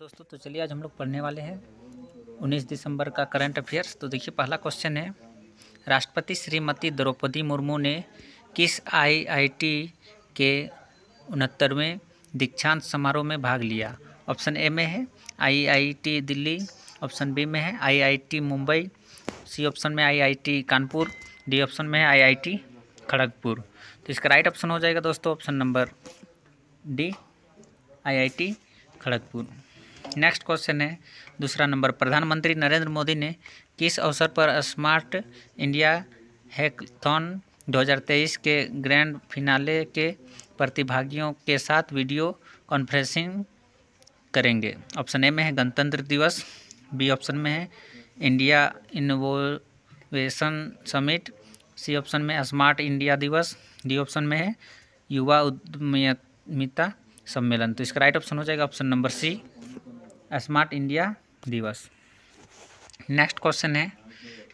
दोस्तों तो चलिए आज हम लोग पढ़ने वाले हैं उन्नीस दिसंबर का करंट अफेयर्स तो देखिए पहला क्वेश्चन है राष्ट्रपति श्रीमती द्रौपदी मुर्मू ने किस आईआईटी के उनहत्तरवें दीक्षांत समारोह में भाग लिया ऑप्शन ए में है आईआईटी दिल्ली ऑप्शन बी में है आईआईटी मुंबई सी ऑप्शन में आईआईटी कानपुर डी ऑप्शन में है आईआईटी खड़गपुर तो इसका राइट ऑप्शन हो जाएगा दोस्तों option number D IIT Kharagpur next question है दूसरा नंबर प्रधानमंत्री नरेंद्र मोदी ने किस अवसर पर स्मार्ट इंडिया हैकथॉन 2023 के ग्रैंड फिनाले के प्रतिभागियों के साथ वीडियो कॉन्फ्रेंसिंग करेंगे ऑप्शन ए में है गणतंत्र दिवस बी ऑप्शन में है India innovation summit C option में स्मार्ट इंडिया दिवस डी ऑप्शन में है युवा उद्यमिता सम्मेलन तो इसका राइट ऑप्शन हो जाएगा option number C smart India दिवस नेक्स्ट क्वेश्चन है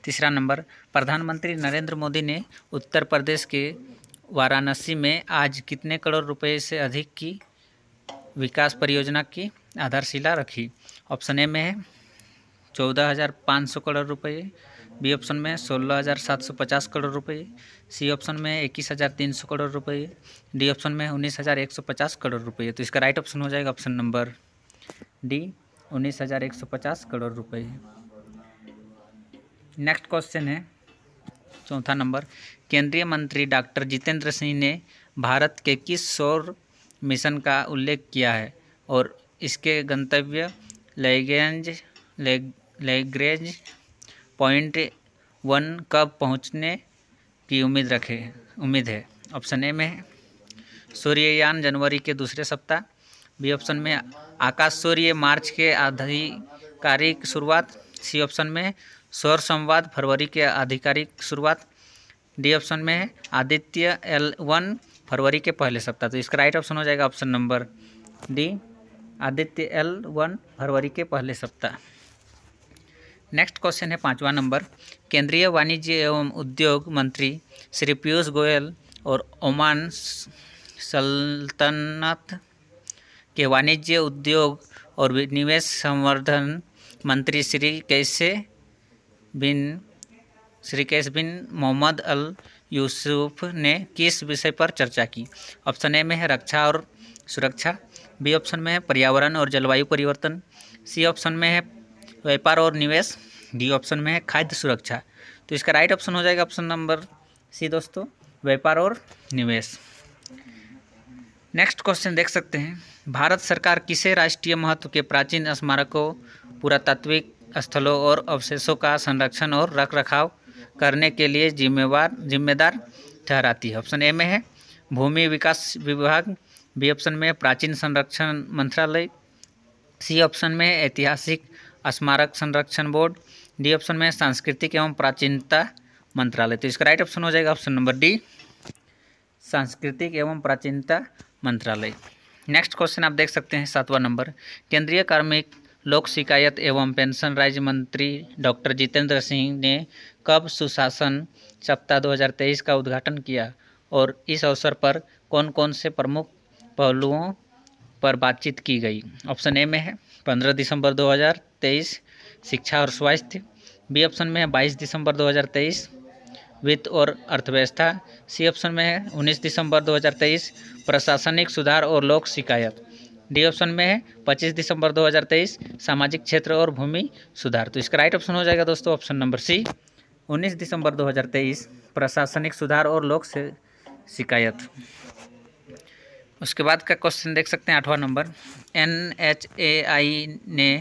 तीसरा नंबर प्रधानमंत्री नरेंद्र मोदी ने उत्तर प्रदेश के वाराणसी में आज कितने करोड़ रुपए से अधिक की विकास परियोजना की आधारशिला रखी ऑप्शन ए में है चौदह हज़ार पाँच सौ करोड़ रुपये बी ऑप्शन में सोलह हज़ार सात सौ पचास करोड़ रुपये सी ऑप्शन में इक्कीस हज़ार तीन सौ करोड़ रुपये डी ऑप्शन में उन्नीस हज़ार एक सौ पचास करोड़ रुपये तो इसका राइट ऑप्शन हो जाएगा ऑप्शन नंबर डी उन्नीस हज़ार एक सौ पचास करोड़ रुपए है नेक्स्ट क्वेश्चन है चौथा नंबर केंद्रीय मंत्री डॉक्टर जितेंद्र सिंह ने भारत के किस सौर मिशन का उल्लेख किया है और इसके गंतव्य लेगेंज लेग्रेज पॉइंट वन कब पहुंचने की उम्मीद रखे उम्मीद है ऑप्शन ए में है सूर्ययान जनवरी के दूसरे सप्ताह बी ऑप्शन में आकाश सूर्य मार्च के आधिकारिक शुरुआत सी ऑप्शन में सौर संवाद फरवरी के आधिकारिक शुरुआत डी ऑप्शन में आदित्य एल वन फरवरी के पहले सप्ताह तो इसका राइट ऑप्शन हो जाएगा option number D Aditya L one फरवरी के पहले सप्ताह नेक्स्ट क्वेश्चन है पाँचवा नंबर केंद्रीय वाणिज्य एवं उद्योग मंत्री श्री पीयूष गोयल और ओमान सल्तनत के वाणिज्य उद्योग और निवेश संवर्धन मंत्री श्री कैसे बिन श्री कैस बिन मोहम्मद अल यूसुफ ने किस विषय पर चर्चा की ऑप्शन ए में है रक्षा और सुरक्षा बी ऑप्शन में है पर्यावरण और जलवायु परिवर्तन सी ऑप्शन में है व्यापार और निवेश डी ऑप्शन में है खाद्य सुरक्षा तो इसका राइट ऑप्शन हो जाएगा ऑप्शन नंबर सी दोस्तों व्यापार और निवेश नेक्स्ट क्वेश्चन देख सकते हैं भारत सरकार किसे राष्ट्रीय महत्व के प्राचीन स्मारकों पुरातात्विक स्थलों और अवशेषों का संरक्षण और रख रखाव करने के लिए जिम्मेवार जिम्मेदार ठहराती है ऑप्शन ए में है भूमि विकास विभाग बी ऑप्शन में प्राचीन संरक्षण मंत्रालय सी ऑप्शन में ऐतिहासिक स्मारक संरक्षण बोर्ड डी ऑप्शन में सांस्कृतिक एवं प्राचीनता मंत्रालय तो इसका राइट ऑप्शन हो जाएगा ऑप्शन नंबर डी सांस्कृतिक एवं प्राचीनता मंत्रालय नेक्स्ट क्वेश्चन आप देख सकते हैं सातवां नंबर केंद्रीय कार्मिक लोक शिकायत एवं पेंशन राज्य मंत्री डॉक्टर जितेंद्र सिंह ने कब सुशासन सप्ताह 2023 का उद्घाटन किया और इस अवसर पर कौन कौन से प्रमुख पहलुओं पर बातचीत की गई ऑप्शन ए में है 15 दिसंबर 2023 शिक्षा और स्वास्थ्य बी ऑप्शन में है 22 दिसंबर वित्त और अर्थव्यवस्था सी ऑप्शन में है उन्नीस दिसंबर 2023 प्रशासनिक सुधार और लोक शिकायत डी ऑप्शन में है 25 दिसंबर 2023 सामाजिक क्षेत्र और भूमि सुधार तो इसका राइट ऑप्शन हो जाएगा दोस्तों ऑप्शन नंबर सी 19 दिसंबर 2023 प्रशासनिक सुधार और लोक शिकायत उसके बाद का क्वेश्चन देख सकते हैं आठवां number N H A I ने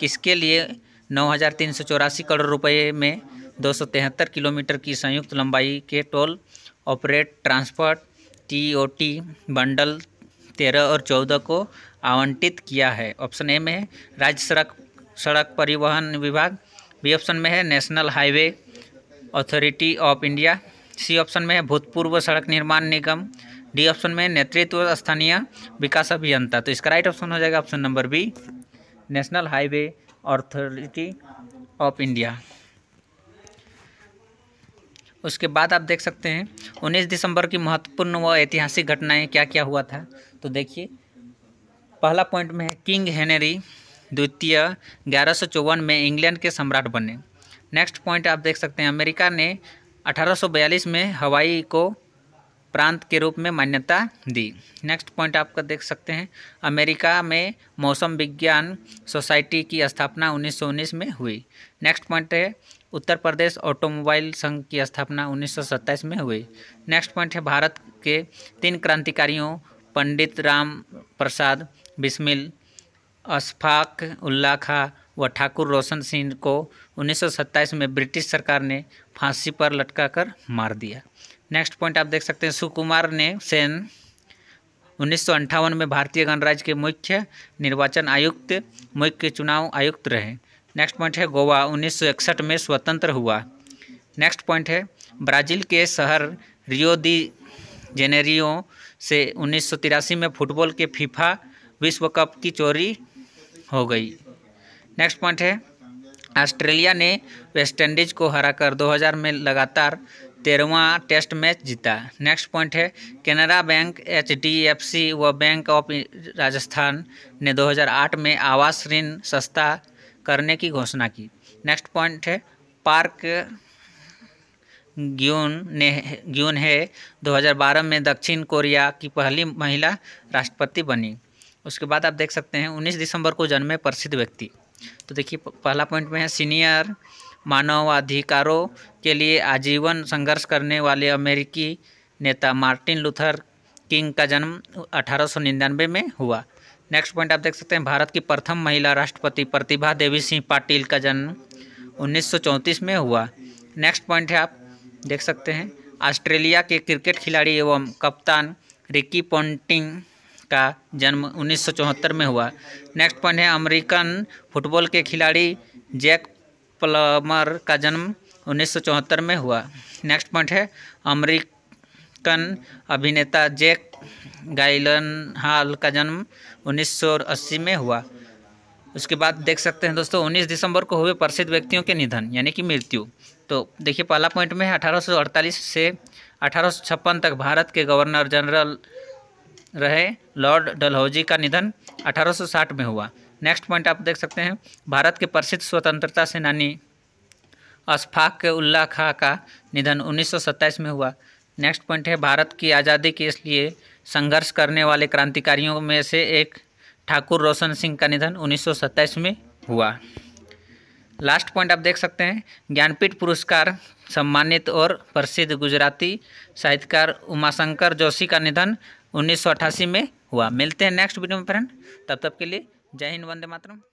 किसके लिए नौ हज़ार तीन सौ चौरासी करोड़ रुपये में 273 किलोमीटर की संयुक्त लंबाई के toll operate transport TOT bundle तेरह और चौदह को आवंटित किया है ऑप्शन ए में है राज्य सड़क सड़क परिवहन विभाग बी ऑप्शन में है national highway authority of India C option में है भूतपूर्व सड़क निर्माण निगम डी ऑप्शन में नेतृत्व स्थानीय विकास अभियंता तो इसका राइट ऑप्शन हो जाएगा option number B national highway authority of India उसके बाद आप देख सकते हैं उन्नीस दिसंबर की महत्वपूर्ण व ऐतिहासिक घटनाएं क्या क्या हुआ था तो देखिए पहला पॉइंट में है किंग हेनरी द्वितीय ग्यारह में इंग्लैंड के सम्राट बने नेक्स्ट पॉइंट आप देख सकते हैं अमेरिका ने 1842 में हवाई को प्रांत के रूप में मान्यता दी नेक्स्ट पॉइंट आपका देख सकते हैं अमेरिका में मौसम विज्ञान सोसाइटी की स्थापना 1919 में हुई नेक्स्ट पॉइंट है उत्तर प्रदेश ऑटोमोबाइल संघ की स्थापना 1927 में हुई नेक्स्ट पॉइंट है भारत के तीन क्रांतिकारियों पंडित राम प्रसाद बिस्मिल अशफाक उल्ला खा व ठाकुर रोशन सिंह को 1927 में ब्रिटिश सरकार ने फांसी पर लटका कर मार दिया नेक्स्ट पॉइंट आप देख सकते हैं सुकुमार ने सेन उन्नीस में भारतीय गणराज्य के मुख्य निर्वाचन आयुक्त मुख्य चुनाव आयुक्त रहे नेक्स्ट पॉइंट है गोवा उन्नीस में स्वतंत्र हुआ नेक्स्ट पॉइंट है ब्राज़ील के शहर रियो दी जेनेरियो से उन्नीस में फुटबॉल के फीफा विश्व कप की चोरी हो गई नेक्स्ट पॉइंट है ऑस्ट्रेलिया ने वेस्टइंडीज़ को हराकर 2000 में लगातार तेरहवा टेस्ट मैच जीता नेक्स्ट पॉइंट है केनरा बैंक एच व बैंक ऑफ राजस्थान ने 2008 में आवास ऋण सस्ता करने की घोषणा की नेक्स्ट पॉइंट है पार्क ग्यून ने ग्यून है 2012 में दक्षिण कोरिया की पहली महिला राष्ट्रपति बनी उसके बाद आप देख सकते हैं 19 दिसंबर को जन्मे प्रसिद्ध व्यक्ति तो देखिए पहला पॉइंट में है सीनियर मानवाधिकारों के लिए आजीवन संघर्ष करने वाले अमेरिकी नेता मार्टिन लूथर किंग का जन्म अठारह में हुआ नेक्स्ट पॉइंट आप देख सकते हैं भारत की प्रथम महिला राष्ट्रपति प्रतिभा देवी सिंह पाटिल का जन्म उन्नीस में हुआ नेक्स्ट पॉइंट है आप देख सकते हैं ऑस्ट्रेलिया के क्रिकेट खिलाड़ी एवं कप्तान रिकी पोंटिंग का जन्म उन्नीस में हुआ नेक्स्ट पॉइंट है अमेरिकन फुटबॉल के खिलाड़ी जैक प्लमर का जन्म उन्नीस में हुआ नेक्स्ट पॉइंट है अमेरिकन अभिनेता जैक गाइलन हाल का जन्म 1980 में हुआ उसके बाद देख सकते हैं दोस्तों 19 दिसंबर को हुए प्रसिद्ध व्यक्तियों के निधन यानी कि मृत्यु तो देखिए पहला पॉइंट में है 1848 से अठारह तक भारत के गवर्नर जनरल रहे लॉर्ड डलहौजी का निधन 1860 में हुआ नेक्स्ट पॉइंट आप देख सकते हैं भारत के प्रसिद्ध स्वतंत्रता सेनानी अशफाक के उल्ला खां का निधन उन्नीस में हुआ नेक्स्ट पॉइंट है भारत की आज़ादी के इसलिए संघर्ष करने वाले क्रांतिकारियों में से एक ठाकुर रोशन सिंह का निधन उन्नीस में हुआ लास्ट पॉइंट आप देख सकते हैं ज्ञानपीठ पुरस्कार सम्मानित और प्रसिद्ध गुजराती साहित्यकार उमाशंकर जोशी का निधन उन्नीस में हुआ मिलते हैं नेक्स्ट वीडियो में फ्रेंड तब तक के लिए जय हिंद वंदे मातरम